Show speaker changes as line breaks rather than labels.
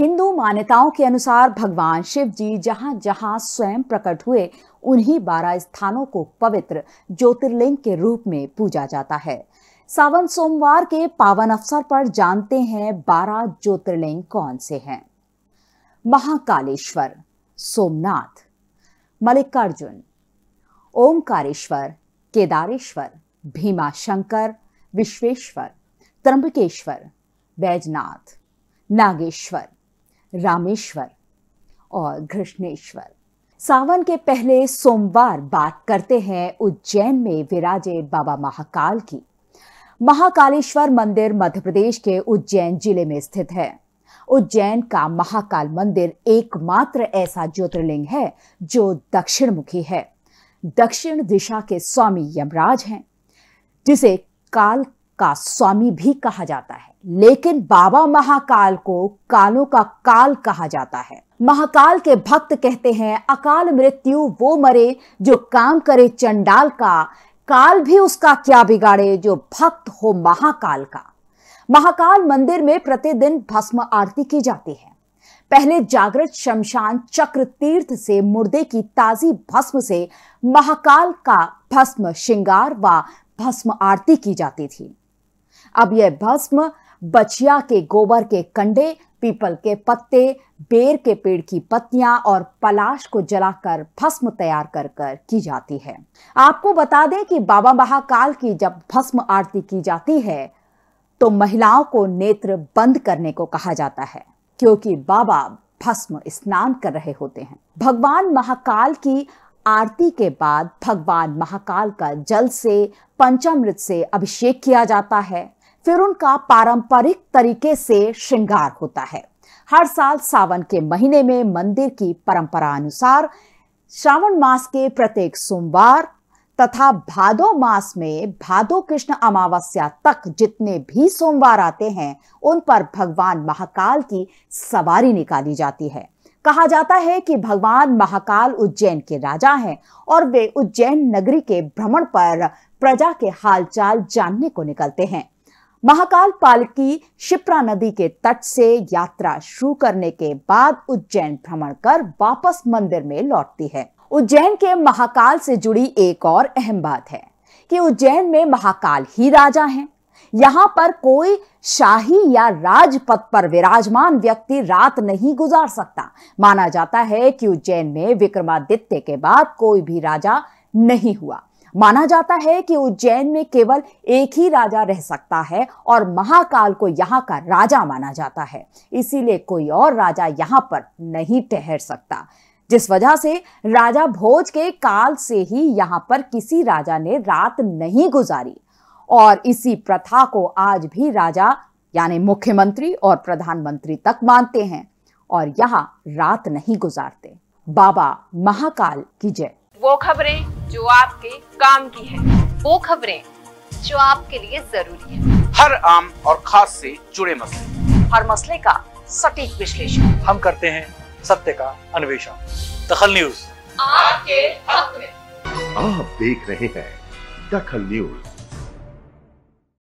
हिंदू मान्यताओं के अनुसार भगवान शिव जी जहाँ जहाँ स्वयं प्रकट हुए उन्हीं बारह स्थानों को पवित्र ज्योतिर्लिंग के रूप में पूजा जाता है सावन सोमवार के पावन अवसर पर जानते हैं बारह ज्योतिर्लिंग कौन से हैं महाकालेश्वर सोमनाथ मल्लिकार्जुन ओमकारेश्वर केदारेश्वर भीमा शंकर विश्वेश्वर त्रंबकेश्वर बैजनाथ नागेश्वर रामेश्वर और घृष्णेश्वर सावन के पहले सोमवार बात करते हैं उज्जैन में विराजे बाबा महाकाल की महाकालेश्वर मंदिर मध्य प्रदेश के उज्जैन जिले में स्थित है उज्जैन का महाकाल मंदिर एकमात्र ऐसा ज्योतिर्लिंग है जो दक्षिण मुखी है दक्षिण दिशा के स्वामी यमराज हैं जिसे काल का स्वामी भी कहा जाता है लेकिन बाबा महाकाल को कालों का काल कहा जाता है महाकाल के भक्त कहते हैं अकाल मृत्यु वो मरे जो काम करे चंडाल का काल भी उसका क्या बिगाड़े जो भक्त हो महाकाल का महाकाल मंदिर में प्रतिदिन भस्म आरती की जाती है पहले जागृत शमशान चक्र तीर्थ से मुर्दे की ताजी भस्म से महाकाल का भस्म श्रृंगार व भस्म आरती की जाती थी अब यह भस्म बचिया के गोबर के कंडे पीपल के पत्ते बेर के पेड़ की पत्तियां और पलाश को जलाकर भस्म तैयार कर कर की जाती है आपको बता दें कि बाबा महाकाल की जब भस्म आरती की जाती है तो महिलाओं को नेत्र बंद करने को कहा जाता है क्योंकि बाबा भस्म स्नान कर रहे होते हैं भगवान महाकाल की आरती के बाद भगवान महाकाल का जल से पंचामृत से अभिषेक किया जाता है फिर उनका पारंपरिक तरीके से श्रृंगार होता है हर साल सावन के महीने में मंदिर की परंपरा अनुसार श्रावण मास के प्रत्येक सोमवार तथा भादो मास में भादो कृष्ण अमावस्या तक जितने भी सोमवार आते हैं उन पर भगवान महाकाल की सवारी निकाली जाती है कहा जाता है कि भगवान महाकाल उज्जैन के राजा हैं और वे उज्जैन नगरी के भ्रमण पर प्रजा के हालचाल जानने को निकलते हैं महाकाल पालकी शिप्रा नदी के तट से यात्रा शुरू करने के बाद उज्जैन भ्रमण कर वापस मंदिर में लौटती है उज्जैन के महाकाल से जुड़ी एक और अहम बात है कि उज्जैन में महाकाल ही राजा हैं यहां पर कोई शाही या राजपथ पर विराजमान व्यक्ति रात नहीं गुजार सकता माना जाता है कि उज्जैन में विक्रमादित्य के बाद कोई भी राजा नहीं हुआ माना जाता है कि उज्जैन में केवल एक ही राजा रह सकता है और महाकाल को यहाँ का राजा माना जाता है इसीलिए कोई और राजा यहाँ पर नहीं ठहर सकता जिस वजह से राजा भोज के काल से ही यहाँ पर किसी राजा ने रात नहीं गुजारी और इसी प्रथा को आज भी राजा यानी मुख्यमंत्री और प्रधानमंत्री तक मानते हैं और यहाँ रात नहीं गुजारते बाबा महाकाल की जय वो खबरें जो आपके काम की है वो खबरें जो आपके लिए जरूरी है हर आम और खास से जुड़े मसले हर मसले का सटीक विश्लेषण हम करते हैं सत्य का अन्वेषण दखल न्यूज आपके हक में आप देख रहे हैं दखल न्यूज